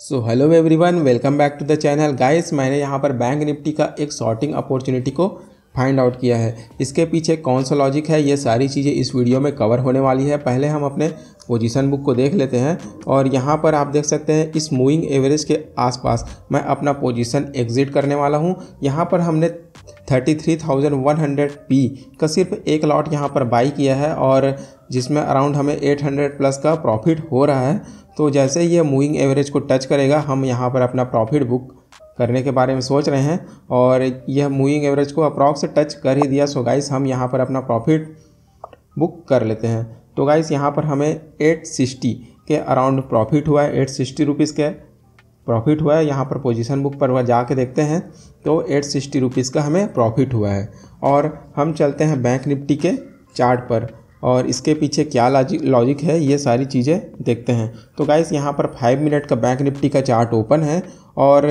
so hello everyone welcome back to the channel guys मैंने यहाँ पर बैंक निफ्टी का एक शॉर्टिंग अपॉर्चुनिटी को फाइंड आउट किया है इसके पीछे कौन सा लॉजिक है ये सारी चीज़ें इस वीडियो में कवर होने वाली है पहले हम अपने पोजीशन बुक को देख लेते हैं और यहाँ पर आप देख सकते हैं इस मूविंग एवरेज के आसपास मैं अपना पोजीशन एग्जिट करने वाला हूँ यहाँ पर हमने 33,100 पी का सिर्फ एक लॉट यहाँ पर बाई किया है और जिसमें अराउंड हमें 800 प्लस का प्रॉफिट हो रहा है तो जैसे ही ये मूविंग एवरेज को टच करेगा हम यहाँ पर अपना प्रॉफिट बुक करने के बारे में सोच रहे हैं और यह मूविंग एवरेज को अप्रॉक्स टच कर ही दिया सो गाइस हम यहाँ पर अपना प्रॉफिट बुक कर लेते हैं तो गाइस यहाँ पर हमें एट सिक्सटी के अराउंड प्रॉफिट हुआ है एट सिक्सटी रुपीज़ के प्रॉफिट हुआ है यहाँ पर पोजीशन बुक पर वह जाके देखते हैं तो एट सिक्सटी रुपीज़ का हमें प्रॉफिट हुआ है और हम चलते हैं बैंक निफ्टी के चार्ट पर और इसके पीछे क्या लॉजिक लॉजिक है ये सारी चीज़ें देखते हैं तो गाइस यहाँ पर फाइव मिनट का बैंक निफ्टी का चार्ट ओपन है और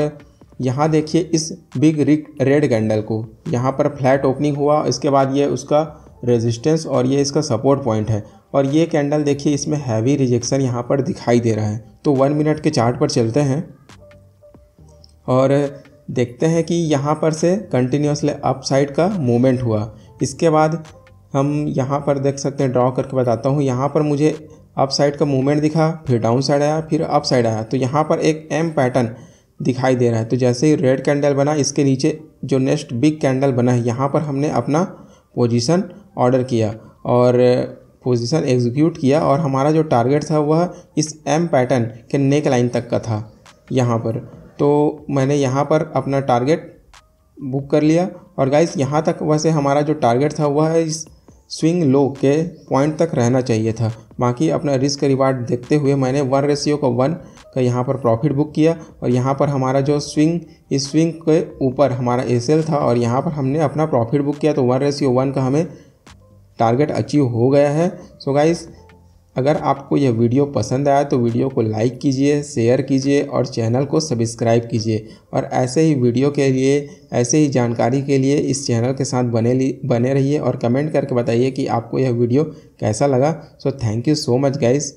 यहाँ देखिए इस बिग रिक रेड कैंडल को यहाँ पर फ्लैट ओपनिंग हुआ इसके बाद ये उसका रेजिस्टेंस और ये इसका सपोर्ट पॉइंट है और ये कैंडल देखिए इसमें हैवी रिजेक्शन यहाँ पर दिखाई दे रहा है तो वन मिनट के चार्ट पर चलते हैं और देखते हैं कि यहाँ पर से कंटिन्यूसली अप साइड का मूवमेंट हुआ इसके बाद हम यहाँ पर देख सकते हैं ड्रॉ करके बताता हूँ यहाँ पर मुझे अप साइड का मूवमेंट दिखा फिर डाउन साइड आया फिर अप साइड आया तो यहाँ पर एक एम पैटर्न दिखाई दे रहा है तो जैसे ही रेड कैंडल बना इसके नीचे जो नेक्स्ट बिग कैंडल बना है यहाँ पर हमने अपना पोजीशन ऑर्डर किया और पोजीशन एग्जीक्यूट किया और हमारा जो टारगेट था वह इस एम पैटर्न के नेक लाइन तक का था यहाँ पर तो मैंने यहाँ पर अपना टारगेट बुक कर लिया और गाइस यहाँ तक वैसे हमारा जो टारगेट था वह इस स्विंग लो के पॉइंट तक रहना चाहिए था बाकी अपना रिस्क रिवार्ड देखते हुए मैंने वन रेशियो का वन का यहाँ पर प्रॉफिट बुक किया और यहाँ पर हमारा जो स्विंग इस स्विंग के ऊपर हमारा एस था और यहाँ पर हमने अपना प्रॉफिट बुक किया तो वन रेशियो वन का हमें टारगेट अचीव हो गया है सो so गाइस अगर आपको यह वीडियो पसंद आया तो वीडियो को लाइक कीजिए शेयर कीजिए और चैनल को सब्सक्राइब कीजिए और ऐसे ही वीडियो के लिए ऐसे ही जानकारी के लिए इस चैनल के साथ बने बने रहिए और कमेंट करके बताइए कि आपको यह वीडियो कैसा लगा so thank you so much guys